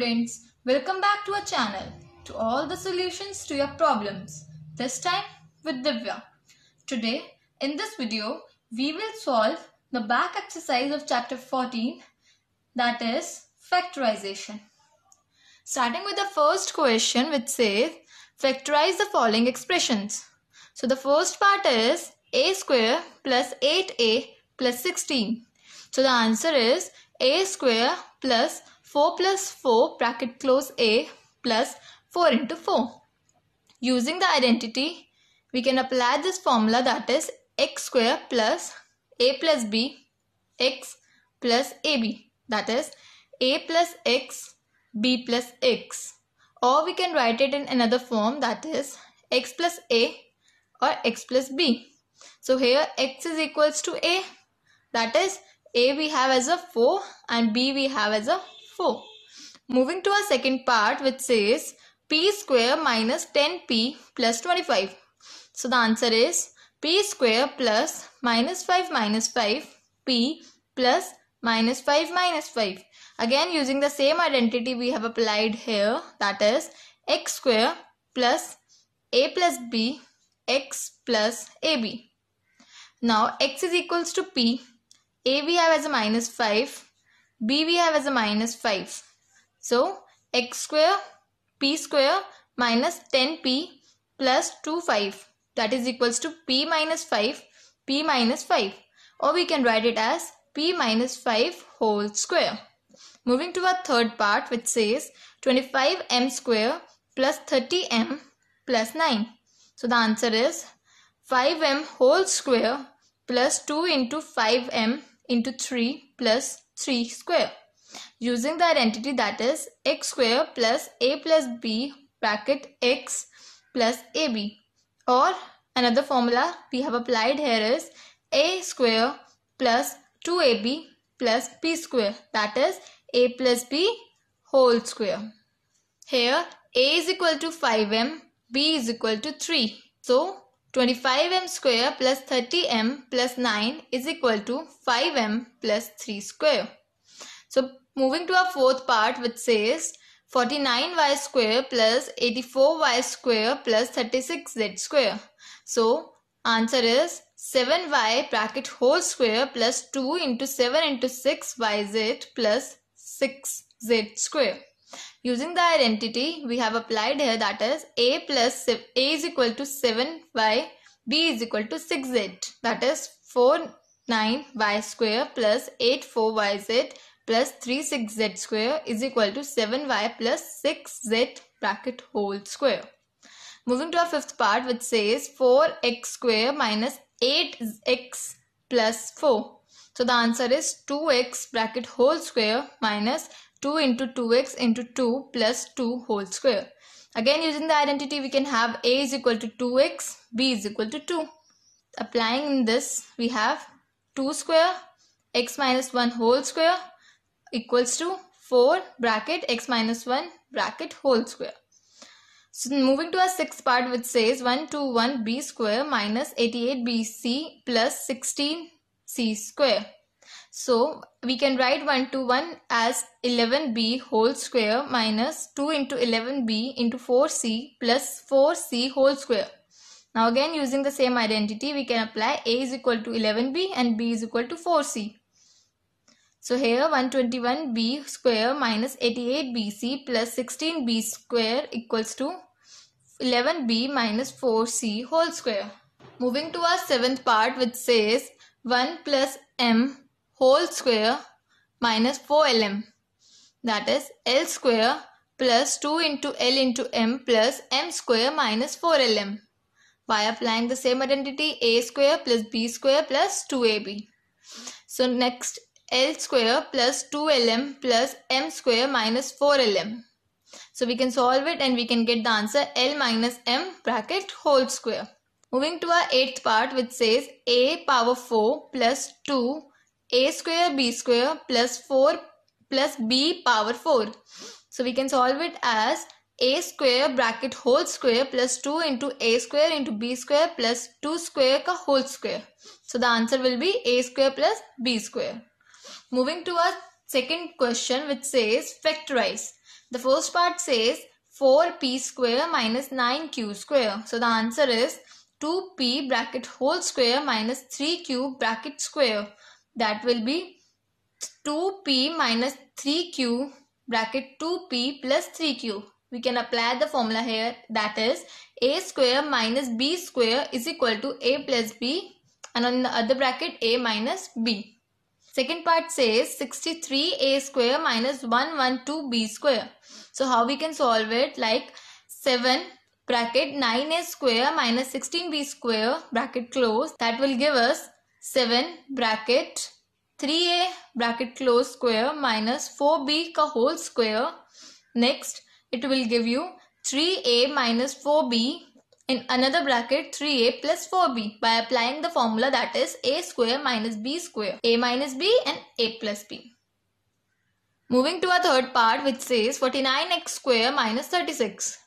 students, welcome back to our channel to all the solutions to your problems, this time with Divya. Today, in this video, we will solve the back exercise of chapter 14 that is factorization. Starting with the first question which says factorize the following expressions. So the first part is a square plus 8a plus 16. So the answer is a square plus 4 plus 4 bracket close A plus 4 into 4. Using the identity, we can apply this formula that is x square plus a plus b x plus ab that is a plus x b plus x or we can write it in another form that is x plus a or x plus b. So here x is equals to a that is a we have as a 4 and b we have as a 4. Moving to our second part which says p square minus 10p plus 25. So the answer is p square plus minus 5 minus 5 p plus minus 5 minus 5. Again using the same identity we have applied here that is x square plus a plus b x plus ab. Now x is equals to p. a we have as a minus 5 b we have as a minus 5. So x square p square minus 10p plus 2 5 that is equals to p minus 5 p minus 5 or we can write it as p minus 5 whole square. Moving to our third part which says 25m square plus 30m plus 9. So the answer is 5m whole square plus 2 into 5m into 3 plus 3 square using the identity that is x square plus a plus b bracket x plus ab or another formula we have applied here is a square plus 2ab plus b square that is a plus b whole square. Here a is equal to 5m, b is equal to 3. So 25m square plus 30m plus 9 is equal to 5m plus 3 square. So moving to our fourth part which says 49y square plus 84y square plus 36z square. So answer is 7y bracket whole square plus 2 into 7 into 6yz plus 6z square. Using the identity we have applied here that is a plus a is equal to 7y, b is equal to 6z that is 4 9y square plus 8 4yz plus 3 6z square is equal to 7y plus 6z bracket whole square. Moving to our fifth part which says 4x square minus 8x plus 4. So the answer is 2x bracket whole square minus 2 into 2x into 2 plus 2 whole square. Again using the identity we can have a is equal to 2x, b is equal to 2. Applying in this we have 2 square x minus 1 whole square equals to 4 bracket x minus 1 bracket whole square. So moving to our sixth part which says 121b square minus 88bc plus 16c square. So we can write 1 to 1 as 11b whole square minus 2 into 11b into 4c plus 4c whole square. Now again using the same identity we can apply a is equal to 11b and b is equal to 4c. So here 121b square minus 88bc plus 16b square equals to 11b minus 4c whole square. Moving to our seventh part which says 1 plus m whole square minus 4lm that is L square plus 2 into L into M plus M square minus 4LM by applying the same identity A square plus B square plus 2AB. So next L square plus 2LM plus M square minus 4LM. So we can solve it and we can get the answer L minus M bracket whole square. Moving to our eighth part which says A power 4 plus 2 a square b square plus 4 plus b power 4. So we can solve it as a square bracket whole square plus 2 into a square into b square plus 2 square ka whole square. So the answer will be a square plus b square. Moving to our second question which says factorize. The first part says 4p square minus 9q square. So the answer is 2p bracket whole square minus 3q bracket square that will be 2p minus 3q bracket 2p plus 3q. We can apply the formula here that is a square minus b square is equal to a plus b and on the other bracket a minus b. Second part says 63a square minus 112b square. So how we can solve it like 7 bracket 9a square minus 16b square bracket close that will give us 7 bracket 3a bracket close square minus 4b ka whole square. Next, it will give you 3a minus 4b in another bracket 3a plus 4b by applying the formula that is a square minus b square, a minus b and a plus b. Moving to our third part which says 49x square minus 36.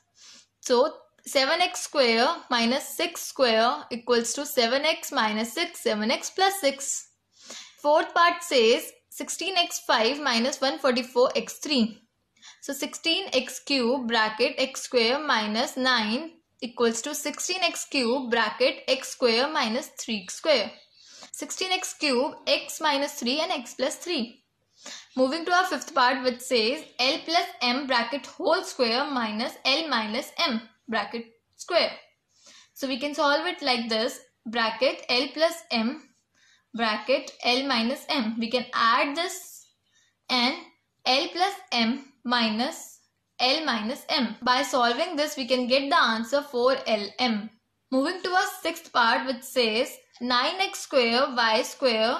So 7x square minus 6 square equals to 7x minus 6, 7x plus 6. Fourth part says 16x5 minus 144x3. So 16x cube bracket x square minus 9 equals to 16x cube bracket x square minus 3 square. 16x cube, x minus 3 and x plus 3. Moving to our fifth part which says L plus M bracket whole square minus L minus M bracket square. So we can solve it like this bracket L plus M bracket L minus M. We can add this and L plus M minus L minus M. By solving this we can get the answer 4LM. Moving to our sixth part which says 9x square y square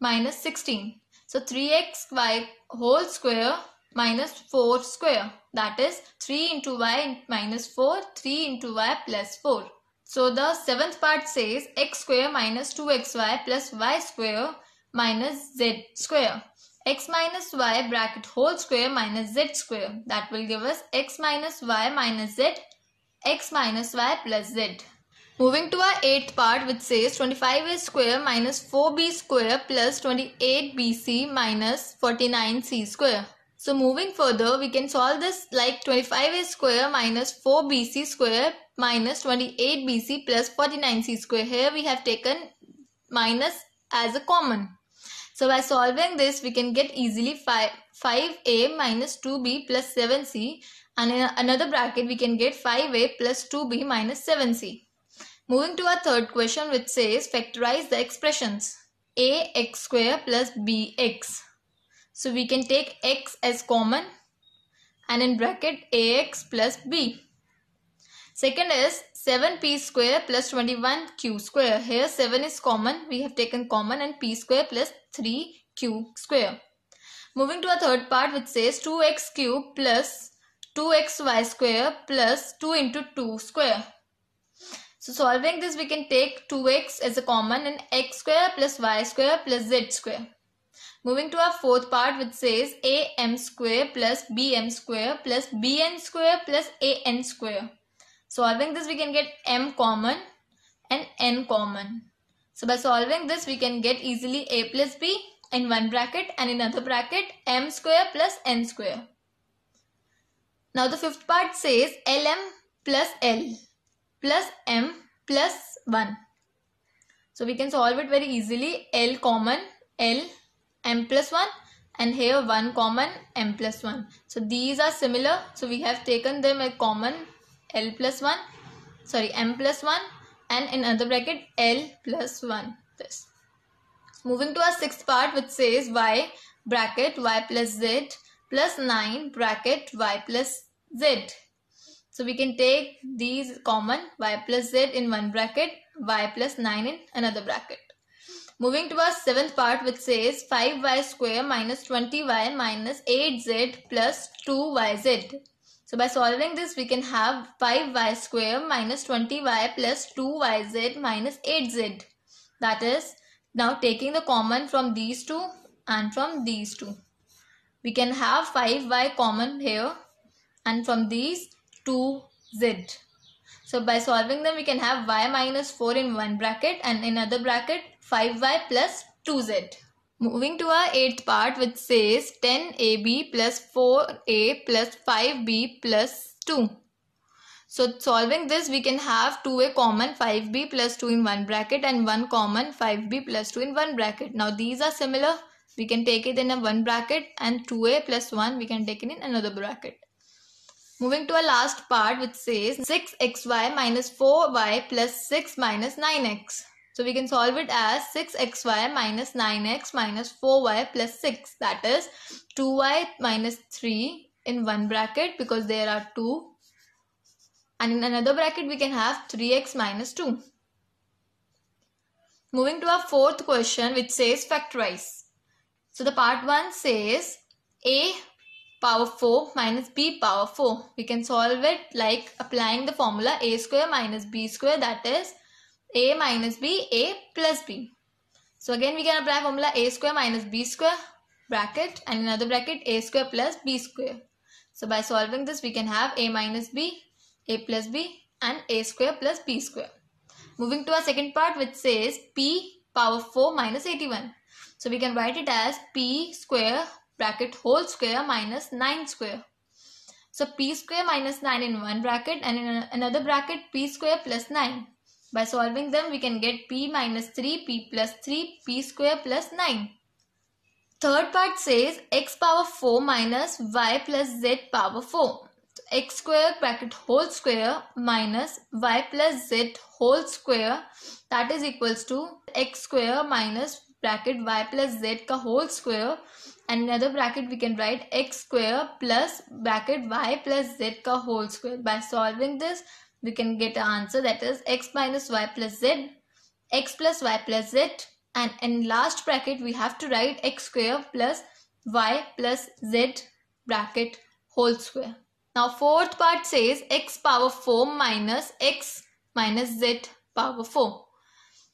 minus 16. So 3xy whole square minus 4 square that is 3 into y minus 4, 3 into y plus 4. So the seventh part says x square minus 2xy plus y square minus z square. x minus y bracket whole square minus z square. That will give us x minus y minus z, x minus y plus z. Moving to our eighth part which says 25a square minus 4b square plus 28bc minus 49c square. So moving further, we can solve this like 25a square minus 4bc square minus 28bc plus 49c square. Here we have taken minus as a common. So by solving this, we can get easily 5, a minus 2b plus 7c and in another bracket, we can get 5a plus 2b minus 7c. Moving to our third question which says factorize the expressions ax square plus bx. So we can take x as common and in bracket ax plus b. Second is 7p square plus 21q square. Here 7 is common. We have taken common and p square plus 3q square. Moving to our third part which says 2x cube plus 2xy square plus 2 into 2 square. So solving this we can take 2x as a common and x square plus y square plus z square. Moving to our fourth part which says am square plus bm square plus bn square plus an square. Solving this we can get m common and n common. So by solving this we can get easily a plus b in one bracket and in another bracket m square plus n square. Now the fifth part says lm plus l plus m plus 1. So we can solve it very easily l common l m plus 1 and here 1 common m plus 1 so these are similar so we have taken them a common l plus 1 sorry m plus 1 and in another bracket l plus 1 this moving to our sixth part which says y bracket y plus z plus 9 bracket y plus z so we can take these common y plus z in one bracket y plus 9 in another bracket Moving to our seventh part which says 5y square minus 20y minus 8z plus 2yz. So by solving this we can have 5y square minus 20y plus 2yz minus 8z. That is now taking the common from these two and from these two. We can have 5y common here and from these 2z. So by solving them, we can have y minus 4 in one bracket and in other bracket 5y plus 2z. Moving to our eighth part which says 10ab plus 4a plus 5b plus 2. So solving this we can have 2a common 5b plus 2 in one bracket and 1 common 5b plus 2 in one bracket. Now these are similar. We can take it in a one bracket and 2a plus 1 we can take it in another bracket. Moving to our last part which says 6xy minus 4y plus 6 minus 9x. So we can solve it as 6xy minus 9x minus 4y plus 6 that is 2y minus 3 in one bracket because there are 2 and in another bracket we can have 3x minus 2. Moving to our fourth question which says factorize. So the part 1 says a power 4 minus b power 4. We can solve it like applying the formula a square minus b square that is a minus b a plus b. So again we can apply formula a square minus b square bracket and another bracket a square plus b square. So by solving this we can have a minus b, a plus b and a square plus b square. Moving to our second part which says p power 4 minus 81. So we can write it as p square bracket whole square minus 9 square. So p square minus 9 in one bracket and in another bracket p square plus 9. By solving them we can get p minus 3, p plus 3, p square plus 9. Third part says x power 4 minus y plus z power 4. So x square bracket whole square minus y plus z whole square that is equals to x square minus bracket y plus z ka whole square and another bracket we can write x square plus bracket y plus z ka whole square. By solving this, we can get an answer that is x minus y plus z, x plus y plus z and in last bracket we have to write x square plus y plus z bracket whole square. Now fourth part says x power 4 minus x minus z power 4.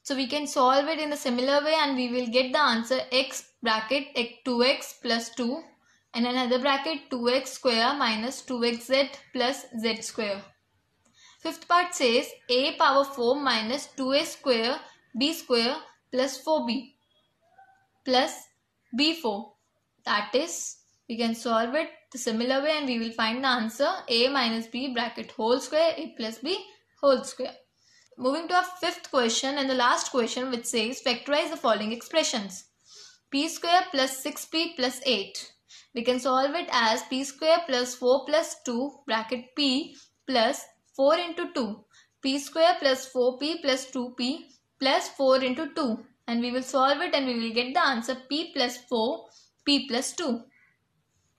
So we can solve it in a similar way and we will get the answer x bracket 2x plus 2 and another bracket 2x square minus 2xz plus z square. Fifth part says a power 4 minus 2a square b square plus 4b plus b4 that is we can solve it the similar way and we will find the answer a minus b bracket whole square a plus b whole square. Moving to our fifth question and the last question which says factorize the following expressions p square plus 6p plus 8. We can solve it as p square plus 4 plus 2 bracket p plus 4 into 2 p square plus 4p plus 2p plus 4 into 2 and we will solve it and we will get the answer p plus 4 p plus 2.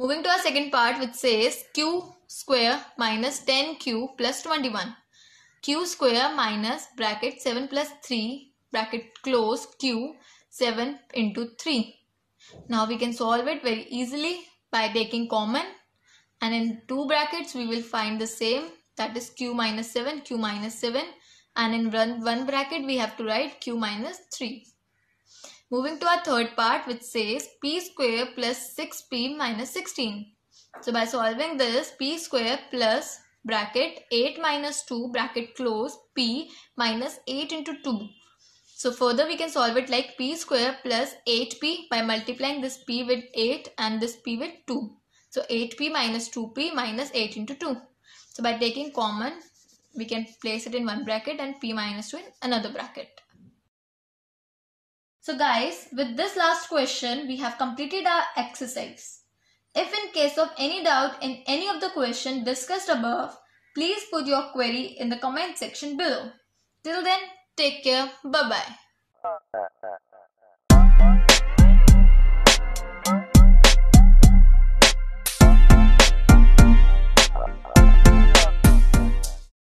Moving to our second part which says q square minus 10q plus 21 q square minus bracket 7 plus 3 bracket close q 7 into 3. Now we can solve it very easily by taking common and in two brackets we will find the same that is q minus 7 q minus 7 and in one, one bracket we have to write q minus 3. Moving to our third part which says p square plus 6p minus 16. So by solving this p square plus bracket 8 minus 2 bracket close p minus 8 into 2 so further we can solve it like p square plus 8p by multiplying this p with 8 and this p with 2. So 8p minus 2p minus 8 into 2. So by taking common we can place it in one bracket and p minus 2 in another bracket. So guys with this last question we have completed our exercise. If in case of any doubt in any of the question discussed above please put your query in the comment section below. Till then take care bye bye